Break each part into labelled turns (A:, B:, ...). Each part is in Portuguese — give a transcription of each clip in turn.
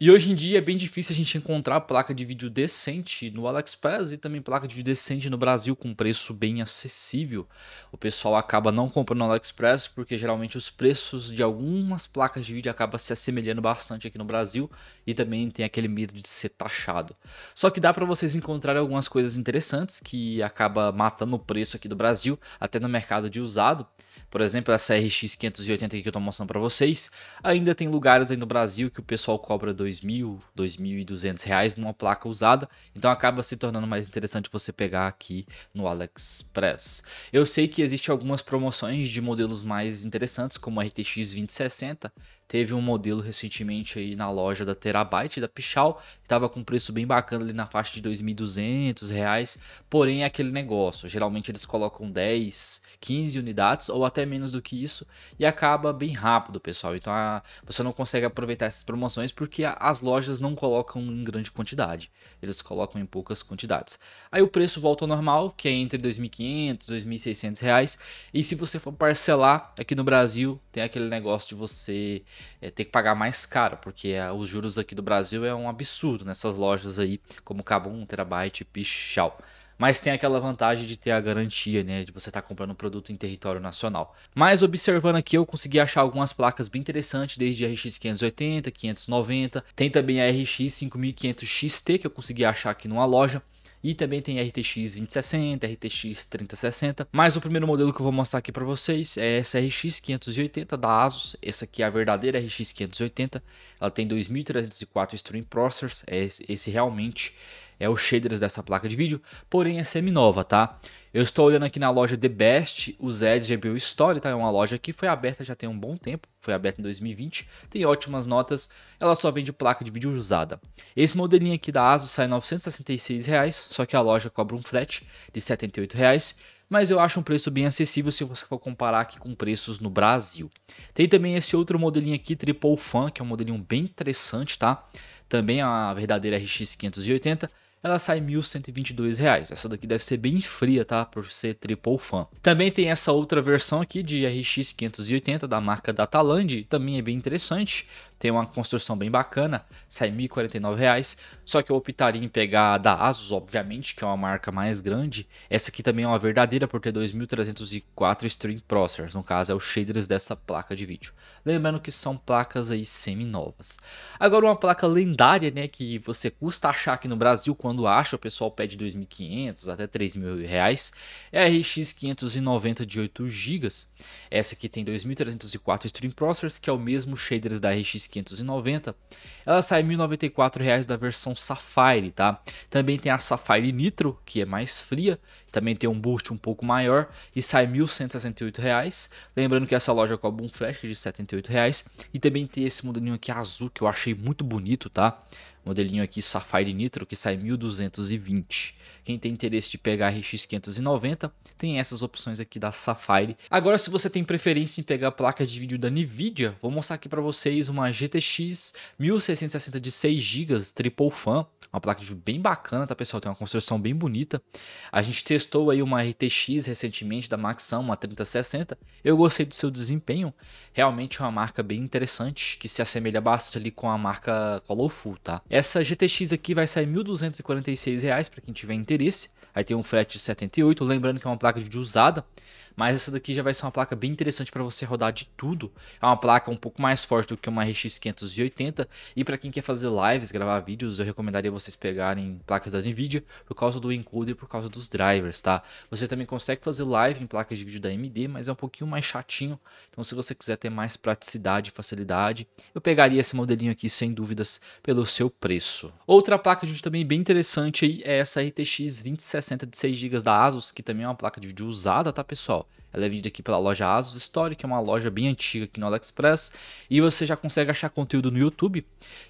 A: E hoje em dia é bem difícil a gente encontrar placa de vídeo decente no AliExpress e também placa de vídeo decente no Brasil com preço bem acessível. O pessoal acaba não comprando no AliExpress porque geralmente os preços de algumas placas de vídeo acabam se assemelhando bastante aqui no Brasil e também tem aquele medo de ser taxado. Só que dá para vocês encontrarem algumas coisas interessantes que acaba matando o preço aqui do Brasil, até no mercado de usado. Por exemplo, essa RX 580 que eu estou mostrando para vocês, ainda tem lugares aí no Brasil que o pessoal cobra dois. 2.000, 2.200 reais numa placa usada, então acaba se tornando mais interessante você pegar aqui no AliExpress. Eu sei que existem algumas promoções de modelos mais interessantes, como a RTX 2060, teve um modelo recentemente aí na loja da Terabyte, da Pichal, estava com um preço bem bacana ali na faixa de R$ 2.200, reais, porém é aquele negócio, geralmente eles colocam 10, 15 unidades ou até menos do que isso e acaba bem rápido, pessoal. Então a, você não consegue aproveitar essas promoções porque a, as lojas não colocam em grande quantidade, eles colocam em poucas quantidades. Aí o preço volta ao normal, que é entre R$ 2.500 e R$ 2.600, e se você for parcelar aqui no Brasil, tem aquele negócio de você é, ter que pagar mais caro, porque é, os juros aqui do Brasil é um absurdo nessas lojas aí, como Cabum, Terabyte, Pichal. Mas tem aquela vantagem de ter a garantia, né? De você estar tá comprando um produto em território nacional. Mas observando aqui, eu consegui achar algumas placas bem interessantes, desde a RX 580, 590. Tem também a RX 5500 XT, que eu consegui achar aqui numa loja. E também tem RTX 2060, RTX 3060. Mas o primeiro modelo que eu vou mostrar aqui para vocês é essa RX 580 da ASUS. Essa aqui é a verdadeira RX 580. Ela tem 2304 Stream Processors. É esse realmente é os shaders dessa placa de vídeo, porém é semi-nova, tá? Eu estou olhando aqui na loja The Best, o Zed GPU Story, tá? É uma loja que foi aberta já tem um bom tempo, foi aberta em 2020, tem ótimas notas, ela só vende placa de vídeo usada. Esse modelinho aqui da ASUS sai R$ 966, reais, só que a loja cobra um frete de R$ 78, reais, mas eu acho um preço bem acessível se você for comparar aqui com preços no Brasil. Tem também esse outro modelinho aqui, Triple Fan, que é um modelinho bem interessante, tá? Também a verdadeira RX 580, ela sai R$ 1.122. Essa daqui deve ser bem fria, tá? Por ser triple fan. Também tem essa outra versão aqui de RX 580 da marca da Taland, também é bem interessante tem uma construção bem bacana, sai R$ 1.049, só que eu optaria em pegar a da Asus, obviamente, que é uma marca mais grande. Essa aqui também é uma verdadeira por ter 2.304 Stream Processors, no caso é o shaders dessa placa de vídeo. Lembrando que são placas aí semi-novas. Agora uma placa lendária, né, que você custa achar aqui no Brasil, quando acha o pessoal pede 2.500 até R$ reais, é a RX 590 de 8 GB. Essa aqui tem 2.304 Stream Processors, que é o mesmo shaders da RX 590, ela sai R$ 1.094 da versão Safari, tá? Também tem a Safari Nitro, que é mais fria, também tem um boost um pouco maior e sai R$ 1.168. Lembrando que essa loja cobra um flash é de R$ reais e também tem esse modelinho aqui azul que eu achei muito bonito, tá? Modelinho aqui Safari Nitro que sai R$ 1.220. Quem tem interesse de pegar RX 590 tem essas opções aqui da Safari. Agora, se você tem preferência em pegar placa de vídeo da Nvidia, vou mostrar aqui para vocês uma GTX 1660 de 6 GB Triple Fan uma placa de vídeo bem bacana, tá, pessoal? Tem uma construção bem bonita. A gente testou aí uma RTX recentemente da Maxão, uma 3060. Eu gostei do seu desempenho. Realmente é uma marca bem interessante, que se assemelha bastante ali com a marca Colorful, tá? Essa GTX aqui vai sair R$ 1.246,00 para quem tiver interesse. Aí tem um frete de 78, lembrando que é uma placa de usada. Mas essa daqui já vai ser uma placa bem interessante para você rodar de tudo. É uma placa um pouco mais forte do que uma RX 580 e para quem quer fazer lives, gravar vídeos, eu recomendaria vocês pegarem placas da Nvidia por causa do encoder e por causa dos drivers, tá? Você também consegue fazer live em placas de vídeo da AMD, mas é um pouquinho mais chatinho. Então se você quiser ter mais praticidade e facilidade, eu pegaria esse modelinho aqui sem dúvidas pelo seu preço. Outra placa de vídeo também bem interessante aí é essa RTX 2060 de 6 GB da ASUS, que também é uma placa de vídeo usada, tá pessoal? Ela é vendida aqui pela loja Asus Story, que é uma loja bem antiga aqui no AliExpress. E você já consegue achar conteúdo no YouTube.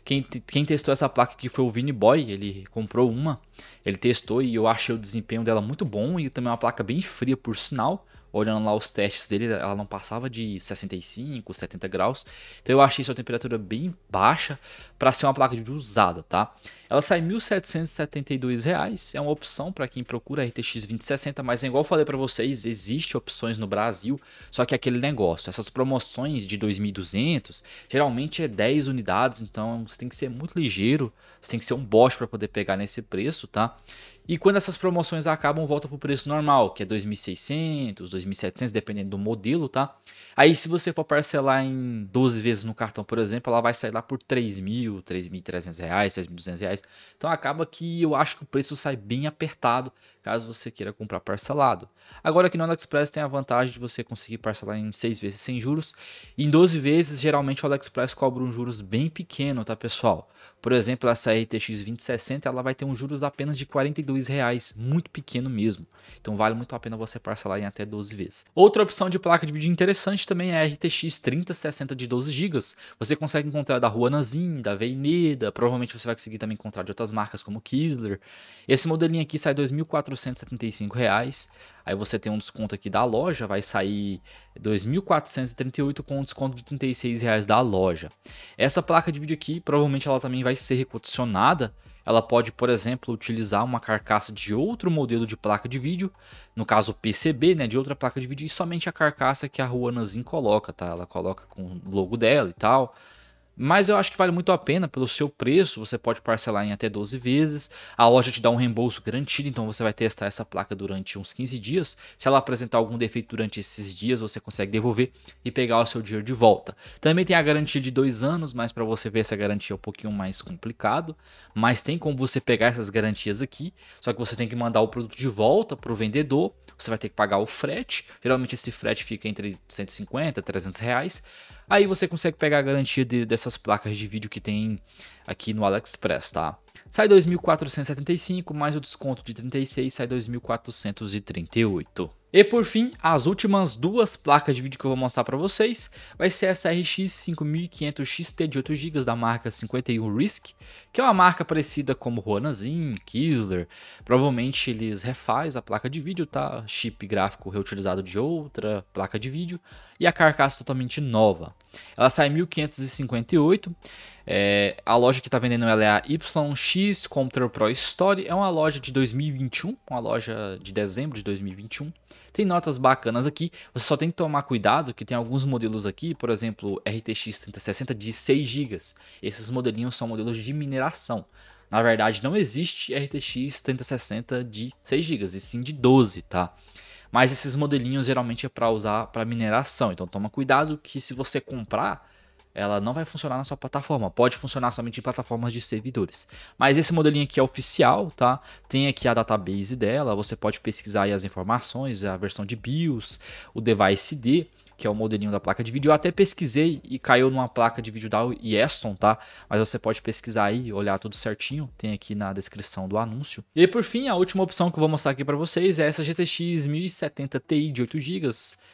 A: Quem, quem testou essa placa aqui foi o Vini Boy, ele comprou uma, ele testou e eu achei o desempenho dela muito bom. E também é uma placa bem fria, por sinal olhando lá os testes dele, ela não passava de 65, 70 graus. Então eu achei sua temperatura bem baixa para ser uma placa de usada, tá? Ela sai R$ 1.772, é uma opção para quem procura RTX 2060, mas é igual eu falei para vocês, existe opções no Brasil, só que é aquele negócio, essas promoções de 2.200, geralmente é 10 unidades, então você tem que ser muito ligeiro, você tem que ser um boss para poder pegar nesse preço, tá? E quando essas promoções acabam, volta para o preço normal, que é 2.600, 2.700, dependendo do modelo, tá? Aí se você for parcelar em 12 vezes no cartão, por exemplo, ela vai sair lá por 3.000, 3.300 reais, 3.200 reais. Então acaba que eu acho que o preço sai bem apertado caso você queira comprar parcelado. Agora que no AliExpress tem a vantagem de você conseguir parcelar em 6 vezes sem juros, em 12 vezes geralmente o AliExpress cobra um juros bem pequeno, tá pessoal? Por exemplo, essa RTX 2060 ela vai ter um juros apenas de R$ reais, muito pequeno mesmo. Então vale muito a pena você parcelar em até 12 vezes. Outra opção de placa de vídeo interessante também é a RTX 3060 de 12 GB. Você consegue encontrar da Ruanazin, da Veineda, provavelmente você vai conseguir também encontrar de outras marcas como Kisler. Esse modelinho aqui sai 2400 1.475 reais. Aí você tem um desconto aqui da loja, vai sair 2.438 com um desconto de 36 reais da loja. Essa placa de vídeo aqui, provavelmente ela também vai ser recondicionada. Ela pode, por exemplo, utilizar uma carcaça de outro modelo de placa de vídeo, no caso PCB, né, de outra placa de vídeo, e somente a carcaça que a Ruanazin coloca, tá? Ela coloca com o logo dela e tal. Mas eu acho que vale muito a pena pelo seu preço, você pode parcelar em até 12 vezes. A loja te dá um reembolso garantido, então você vai testar essa placa durante uns 15 dias. Se ela apresentar algum defeito durante esses dias, você consegue devolver e pegar o seu dinheiro de volta. Também tem a garantia de dois anos, mas para você ver essa garantia é um pouquinho mais complicado. Mas tem como você pegar essas garantias aqui, só que você tem que mandar o produto de volta para o vendedor, você vai ter que pagar o frete. Geralmente esse frete fica entre 150 e 300 reais Aí você consegue pegar a garantia de, dessas placas de vídeo que tem aqui no AliExpress, tá? sai 2.475, mais o desconto de 36 sai 2.438. E por fim, as últimas duas placas de vídeo que eu vou mostrar para vocês vai ser essa RX 5500 XT de 8 GB da marca 51 Risk, que é uma marca parecida como Ruanazin, Kisler. Provavelmente eles refaz a placa de vídeo, tá? Chip gráfico reutilizado de outra placa de vídeo e a carcaça totalmente nova. Ela sai 1558. É, a loja que está vendendo ela é a YX Computer Pro Story É uma loja de 2021, uma loja de dezembro de 2021. Tem notas bacanas aqui, você só tem que tomar cuidado que tem alguns modelos aqui, por exemplo, RTX 3060 de 6 GB. Esses modelinhos são modelos de mineração. Na verdade, não existe RTX 3060 de 6 GB, e sim de 12, tá? Mas esses modelinhos geralmente é para usar para mineração, então toma cuidado que se você comprar ela não vai funcionar na sua plataforma. Pode funcionar somente em plataformas de servidores. Mas esse modelinho aqui é oficial, tá? Tem aqui a database dela, você pode pesquisar aí as informações, a versão de BIOS, o device D, que é o modelinho da placa de vídeo. Eu até pesquisei e caiu numa placa de vídeo da Yeston, tá? Mas você pode pesquisar aí, olhar tudo certinho, tem aqui na descrição do anúncio. E por fim, a última opção que eu vou mostrar aqui para vocês é essa GTX 1070 Ti de 8 GB,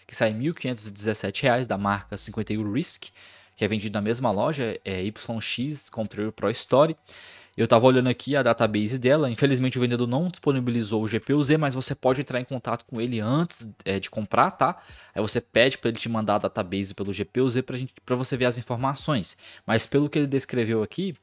A: que sai R$ 1.517 da marca 51 Risk que é vendido na mesma loja, é YX Control Pro Store. Eu estava olhando aqui a database dela. Infelizmente o vendedor não disponibilizou o GPU-Z, mas você pode entrar em contato com ele antes é, de comprar, tá? Aí você pede para ele te mandar a database pelo GPU-Z para você ver as informações. Mas pelo que ele descreveu aqui,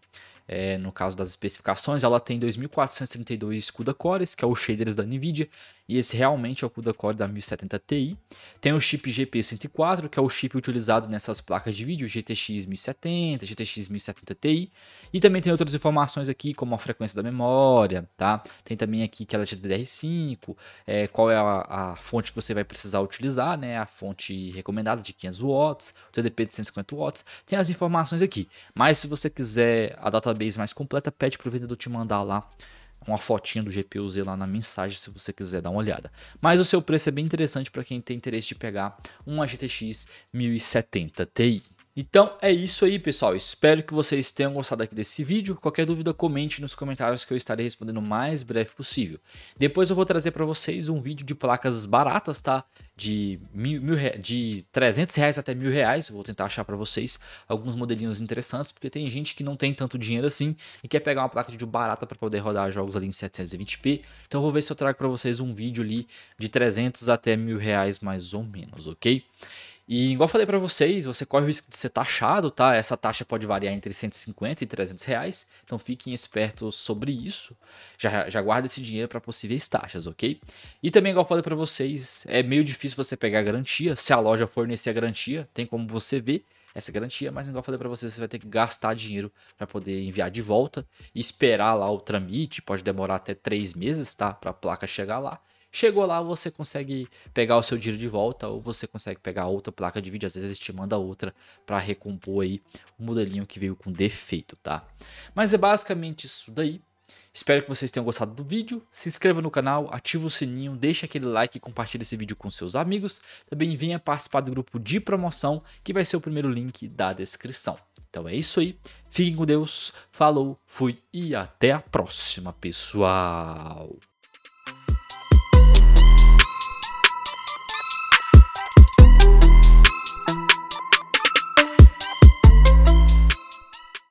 A: é, no caso das especificações, ela tem 2432 CUDA cores, que é o shaders da NVIDIA, e esse realmente é o CUDA Core da 1070 Ti. Tem o chip GP104, que é o chip utilizado nessas placas de vídeo GTX 1070, GTX 1070 Ti, e também tem outras informações aqui, como a frequência da memória, tá? Tem também aqui que ela é GDDR5, é, qual é a, a, fonte que você vai precisar utilizar, né? A fonte recomendada de 500 watts, o TDP de 150 watts, tem as informações aqui. Mas se você quiser a database mais completa, pede para o vendedor te mandar lá uma fotinha do GPUZ lá na mensagem se você quiser dar uma olhada. Mas o seu preço é bem interessante para quem tem interesse de pegar uma GTX 1070 Ti. Então é isso aí, pessoal. Espero que vocês tenham gostado aqui desse vídeo. Qualquer dúvida, comente nos comentários que eu estarei respondendo o mais breve possível. Depois eu vou trazer para vocês um vídeo de placas baratas, tá? De, mil, mil, de 300 reais até mil reais. Eu vou tentar achar para vocês alguns modelinhos interessantes, porque tem gente que não tem tanto dinheiro assim e quer pegar uma placa de vídeo barata para poder rodar jogos ali em 720p. Então eu vou ver se eu trago para vocês um vídeo ali de 300 até mil reais mais ou menos, ok? E igual falei para vocês, você corre o risco de ser taxado, tá? Essa taxa pode variar entre 150 e 300 reais, então fiquem espertos sobre isso. Já, já guarda esse dinheiro para possíveis taxas, ok? E também, igual falei para vocês, é meio difícil você pegar a garantia. Se a loja fornecer a garantia, tem como você ver essa garantia, mas igual falei para vocês, você vai ter que gastar dinheiro para poder enviar de volta e esperar lá o tramite, pode demorar até três meses, tá? Para a placa chegar lá. Chegou lá, você consegue pegar o seu dinheiro de volta ou você consegue pegar outra placa de vídeo, às vezes eles te mandam outra para recompor aí o modelinho que veio com defeito, tá? Mas é basicamente isso daí. Espero que vocês tenham gostado do vídeo. Se inscreva no canal, ativa o sininho, deixa aquele like e compartilhe esse vídeo com seus amigos. Também venha participar do grupo de promoção, que vai ser o primeiro link da descrição. Então é isso aí. Fiquem com Deus. Falou, fui e até a próxima, pessoal.